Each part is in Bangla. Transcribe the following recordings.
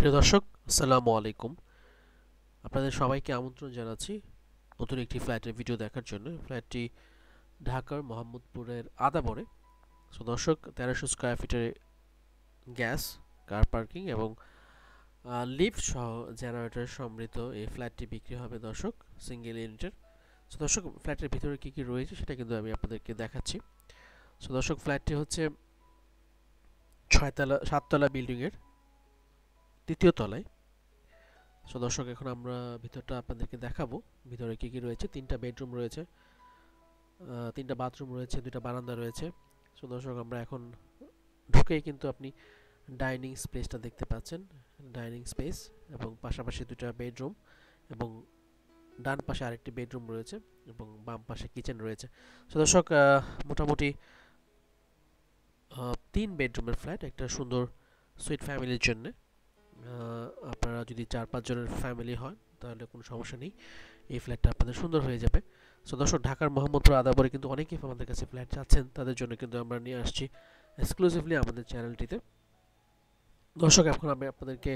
প্রিয় দর্শক আসসালামু আলাইকুম আপনাদের সবাইকে আমন্ত্রণ জানাচ্ছি নতুন একটি ফ্ল্যাটের ভিডিও দেখার জন্য ফ্ল্যাটটি ঢাকার মোহাম্মদপুরের আদাবরে সো দর্শক তেরোশো স্কোয়ার ফিটের গ্যাস কার পার্কিং এবং লিফ্ট সহ জেনারেটর সমৃদ্ধ এই ফ্ল্যাটটি বিক্রি হবে দর্শক সিঙ্গেল ইউনিটের সো দর্শক ফ্ল্যাটের ভিতরে কী কী রয়েছে সেটা কিন্তু আমি আপনাদেরকে দেখাচ্ছি সো দর্শক ফ্ল্যাটটি হচ্ছে ছয়তলা সাততলা বিল্ডিংয়ের তৃতীয় তলায় সো দর্শক এখন আমরা ভিতরটা আপনাদেরকে দেখাবো ভিতরে কী কী রয়েছে তিনটা বেডরুম রয়েছে তিনটা বাথরুম রয়েছে দুটা বারান্দা রয়েছে সো দর্শক আমরা এখন ঢুকেই কিন্তু আপনি ডাইনিং স্পেসটা দেখতে পাচ্ছেন ডাইনিং স্পেস এবং পাশাপাশি দুটা বেডরুম এবং ডান পাশে আরেকটি বেডরুম রয়েছে এবং বাম পাশে কিচেন রয়েছে সো দর্শক মোটামুটি তিন বেডরুমের ফ্ল্যাট একটা সুন্দর সুইট ফ্যামিলির জন্যে আপনারা যদি চার পাঁচজনের ফ্যামিলি হয় তাহলে কোনো সমস্যা নেই এই ফ্ল্যাটটা আপনাদের সুন্দর হয়ে যাবে সো দর্শক ঢাকার মোহাম্মদপুর আদাবরে কিন্তু অনেকেই আমাদের কাছে ফ্ল্যাট চাচ্ছেন তাদের জন্য কিন্তু আমরা নিয়ে আসছি এক্সক্লুসিভলি আমাদের চ্যানেলটিতে দর্শক এখন আমি আপনাদেরকে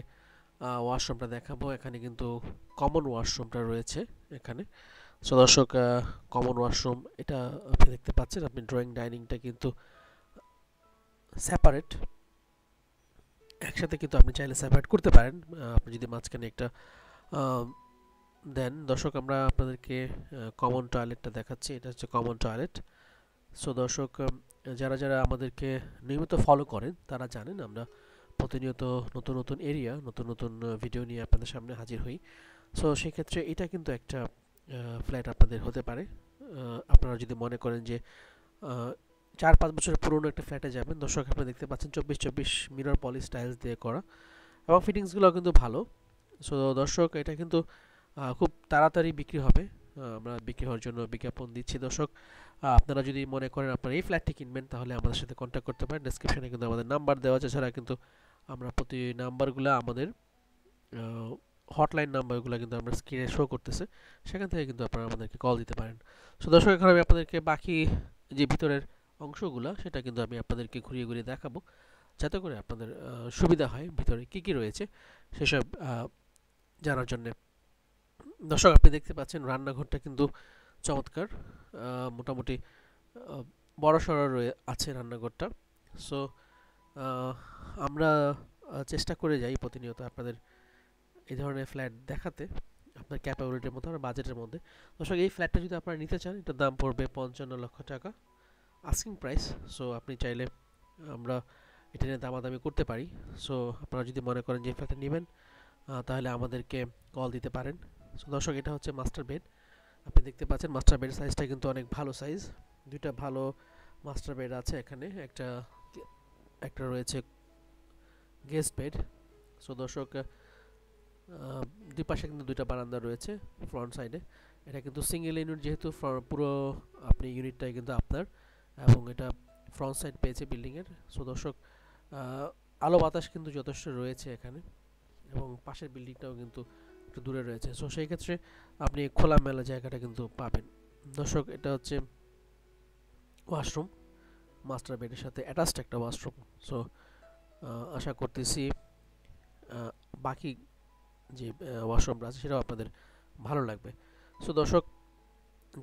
ওয়াশরুমটা দেখাবো এখানে কিন্তু কমন ওয়াশরুমটা রয়েছে এখানে সো দর্শক কমন ওয়াশরুম এটা আপনি দেখতে পাচ্ছেন আপনি ড্রয়িং ডাইনিংটা কিন্তু সেপারেট একসাথে কিন্তু আপনি চাইলে সাবমিট করতে পারেন আপনি যদি মাঝখানে একটা দেন দর্শক আমরা আপনাদেরকে কমন টয়লেটটা দেখাচ্ছি এটা হচ্ছে কমন টয়লেট সো দর্শক যারা যারা আমাদেরকে নিয়মিত ফলো করেন তারা জানেন আমরা প্রতিনিয়ত নতুন নতুন এরিয়া নতুন নতুন ভিডিও নিয়ে আপনাদের সামনে হাজির হই সো সেক্ষেত্রে এটা কিন্তু একটা ফ্ল্যাট আপনাদের হতে পারে আপনারা যদি মনে করেন যে চার পাঁচ বছরের পুরনো একটা ফ্ল্যাটে যাবেন দর্শক আপনি দেখতে পাচ্ছেন চব্বিশ চব্বিশ মিরর পলি স্টাইলস দিয়ে করা এবং ফিটিংসগুলো কিন্তু ভালো সো দর্শক এটা কিন্তু খুব তাড়াতাড়ি বিক্রি হবে আমরা বিক্রি হওয়ার জন্য বিজ্ঞাপন দিচ্ছি দর্শক আপনারা যদি মনে করেন আপনারা এই ফ্ল্যাটটি কিনবেন তাহলে আমাদের সাথে কন্ট্যাক্ট করতে পারেন ডিসক্রিপশানে কিন্তু আমাদের নাম্বার দেওয়া আছে ছাড়া কিন্তু আমরা প্রতি নাম্বারগুলো আমাদের হটলাইন নাম্বারগুলো কিন্তু আমরা স্ক্রিনে শো করতেছে সেখান থেকে কিন্তু আপনারা আমাদেরকে কল দিতে পারেন সো দর্শক এখন আমি আপনাদেরকে বাকি যে ভিতরের অংশগুলো সেটা কিন্তু আমি আপনাদেরকে ঘুরিয়ে ঘুরিয়ে দেখাবো যাতে করে আপনাদের সুবিধা হয় ভিতরে কি কি রয়েছে সেসব জানার জন্যে দর্শক আপনি দেখতে পাচ্ছেন রান্নাঘরটা কিন্তু চমৎকার মোটামুটি বড় সড় রয়ে আছে রান্নাঘরটা সো আমরা চেষ্টা করে যাই প্রতিনিয়ত আপনাদের এই ধরনের ফ্ল্যাট দেখাতে আপনার ক্যাপাবিলিটির মধ্যে আর বাজেটের মধ্যে দর্শক এই ফ্ল্যাটটা যদি আপনারা নিতে চান এটার দাম পড়বে পঞ্চান্ন লক্ষ টাকা আস্কিং প্রাইস সো আপনি চাইলে আমরা এটা নিয়ে দামাদামি করতে পারি সো আপনারা যদি মনে করেন যে ফ্ল্যাটটা নেবেন তাহলে আমাদেরকে কল দিতে পারেন সো দর্শক এটা হচ্ছে মাস্টার বেড আপনি দেখতে পাচ্ছেন মাস্টার বেড সাইজটা কিন্তু অনেক ভালো সাইজ দুইটা ভালো মাস্টার বেড আছে এখানে একটা একটা রয়েছে গেস্ট বেড সো দর্শক দুই পাশে কিন্তু দুইটা বারান্দা রয়েছে ফ্রন্ট সাইডে এটা কিন্তু সিঙ্গেল ইউনিট যেহেতু পুরো আপনি ইউনিটটাই কিন্তু আপনার এবং এটা ফ্রন্ট সাইড পেয়েছে বিল্ডিংয়ের সো দর্শক আলো বাতাস কিন্তু যথেষ্ট রয়েছে এখানে এবং পাশের বিল্ডিংটাও কিন্তু একটু দূরে রয়েছে সো সেই ক্ষেত্রে আপনি খোলামেলা জায়গাটা কিন্তু পাবেন দর্শক এটা হচ্ছে ওয়াশরুম মাস্টার বেডের সাথে অ্যাটাচড একটা ওয়াশরুম সো আশা করতেছি বাকি যে ওয়াশরুমটা আছে সেটাও আপনাদের ভালো লাগবে সো দর্শক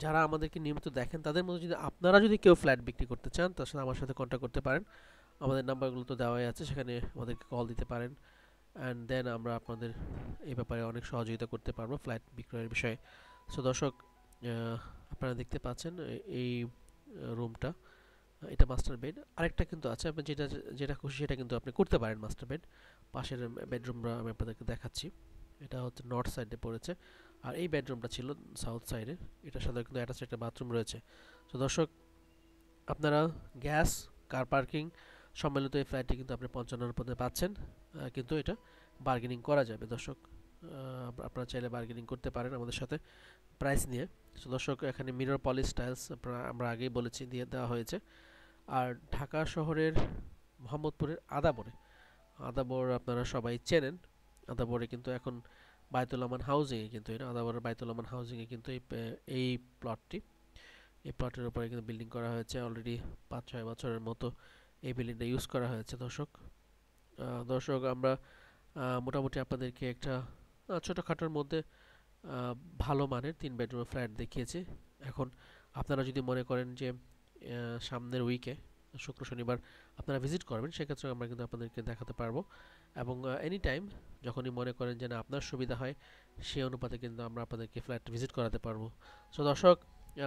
যারা আমাদেরকে নিয়মিত দেখেন তাদের মধ্যে যদি আপনারা যদি কেউ ফ্ল্যাট বিক্রি করতে চান তার সাথে আমার সাথে কন্ট্যাক্ট করতে পারেন আমাদের নাম্বারগুলো তো দেওয়াই আছে সেখানে আমাদেরকে কল দিতে পারেন অ্যান্ড দেন আমরা আপনাদের এই ব্যাপারে অনেক সহযোগিতা করতে পারবো ফ্ল্যাট বিক্রয়ের বিষয়ে সো দর্শক আপনারা দেখতে পাচ্ছেন এই রুমটা এটা মাস্টার বেড আরেকটা কিন্তু আছে আপনি যেটা যেটা খুশি সেটা কিন্তু আপনি করতে পারেন মাস্টার বেড পাশের বেডরুমরা আমি আপনাদেরকে দেখাচ্ছি এটা হচ্ছে নর্থ সাইডে পড়েছে আর এই বেডরুমটা ছিল সাউথ সাইডের এটা সাথে কিন্তু অ্যাটাচ একটা বাথরুম রয়েছে তো দর্শক আপনারা গ্যাস কার পার্কিং সম্মিলিত এই ফ্ল্যাটটি কিন্তু আপনি পঞ্চান্ন পদে পাচ্ছেন কিন্তু এটা বার্গেনিং করা যাবে দর্শক আপনারা চাইলে বার্গেনিং করতে পারেন আমাদের সাথে প্রাইস নিয়ে তো দর্শক এখানে মিরর পলিস টাইলস আমরা আগেই বলেছি দিয়ে দেওয়া হয়েছে আর ঢাকা শহরের মোহাম্মদপুরের আদাবরে আদাবর আপনারা সবাই চেনেন আদাবরে কিন্তু এখন বায়তুল্লামান হাউজিংয়ে কিন্তু এটা আদাবারের বায়তুল্লামান হাউজিংয়ে কিন্তু এই এই প্লটটি এই প্লটের উপরে কিন্তু বিল্ডিং করা হয়েছে অলরেডি পাঁচ ছয় বছরের মতো এই বিল্ডিংটা ইউজ করা হয়েছে দর্শক দর্শক আমরা মোটামুটি আপনাদেরকে একটা ছোটোখাটোর মধ্যে ভালো মানের তিন বেডরুম ফ্ল্যাট দেখিয়েছি এখন আপনারা যদি মনে করেন যে সামনের উইকে শুক্র শনিবার আপনারা ভিজিট করবেন সেক্ষেত্রে আমরা কিন্তু আপনাদেরকে দেখাতে পারবো এবং এনি টাইম যখনই মনে করেন যে আপনার সুবিধা হয় সেই অনুপাতে কিন্তু আমরা আপনাদেরকে ফ্ল্যাট ভিজিট করাতে পারবো সো দর্শক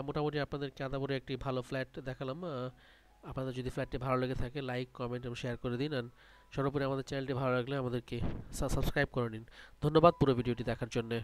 মোটামুটি আপনাদেরকে আদাবরে একটি ভালো ফ্ল্যাট দেখালাম আপনাদের যদি ফ্ল্যাটটি ভালো লেগে থাকে লাইক কমেন্ট এবং শেয়ার করে দিন আর সর্বোপরি আমাদের চ্যানেলটি ভালো লাগলে আমাদেরকে সাবস্ক্রাইব করে নিন ধন্যবাদ পুরো ভিডিওটি দেখার জন্যে